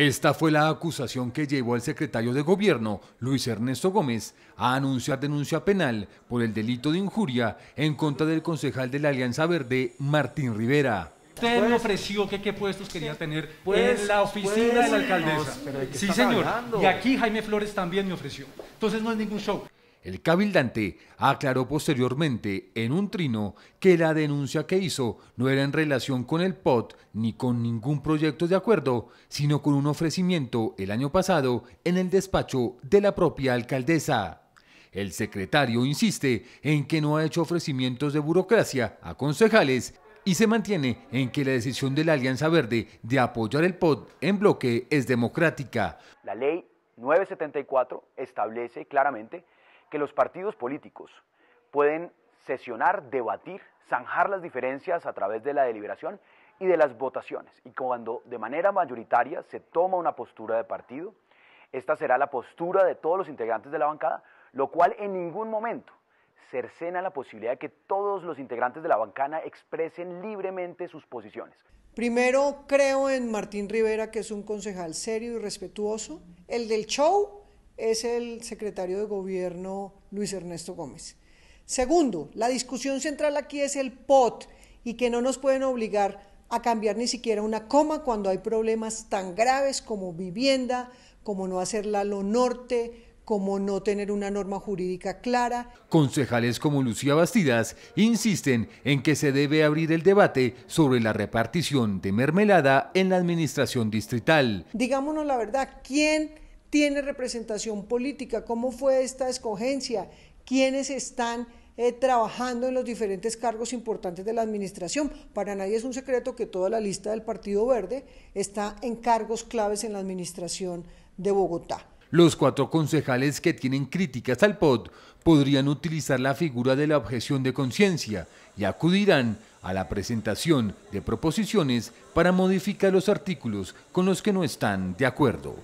Esta fue la acusación que llevó al secretario de Gobierno, Luis Ernesto Gómez, a anunciar denuncia penal por el delito de injuria en contra del concejal de la Alianza Verde, Martín Rivera. Usted me ofreció que qué puestos quería tener en pues, la pues, oficina de la alcaldesa. sí, señor. Y aquí Jaime Flores también me ofreció. Entonces no es ningún show. El cabildante aclaró posteriormente en un trino que la denuncia que hizo no era en relación con el POT ni con ningún proyecto de acuerdo, sino con un ofrecimiento el año pasado en el despacho de la propia alcaldesa. El secretario insiste en que no ha hecho ofrecimientos de burocracia a concejales y se mantiene en que la decisión de la Alianza Verde de apoyar el POT en bloque es democrática. La ley 974 establece claramente que los partidos políticos pueden sesionar, debatir, zanjar las diferencias a través de la deliberación y de las votaciones. Y cuando de manera mayoritaria se toma una postura de partido, esta será la postura de todos los integrantes de la bancada, lo cual en ningún momento cercena la posibilidad de que todos los integrantes de la bancada expresen libremente sus posiciones. Primero creo en Martín Rivera, que es un concejal serio y respetuoso. El del show es el secretario de gobierno Luis Ernesto Gómez. Segundo, la discusión central aquí es el POT y que no nos pueden obligar a cambiar ni siquiera una coma cuando hay problemas tan graves como vivienda, como no hacerla lo norte, como no tener una norma jurídica clara. Concejales como Lucía Bastidas insisten en que se debe abrir el debate sobre la repartición de mermelada en la administración distrital. Digámonos la verdad, ¿quién tiene representación política, cómo fue esta escogencia, quiénes están eh, trabajando en los diferentes cargos importantes de la administración. Para nadie es un secreto que toda la lista del Partido Verde está en cargos claves en la administración de Bogotá. Los cuatro concejales que tienen críticas al POD podrían utilizar la figura de la objeción de conciencia y acudirán a la presentación de proposiciones para modificar los artículos con los que no están de acuerdo.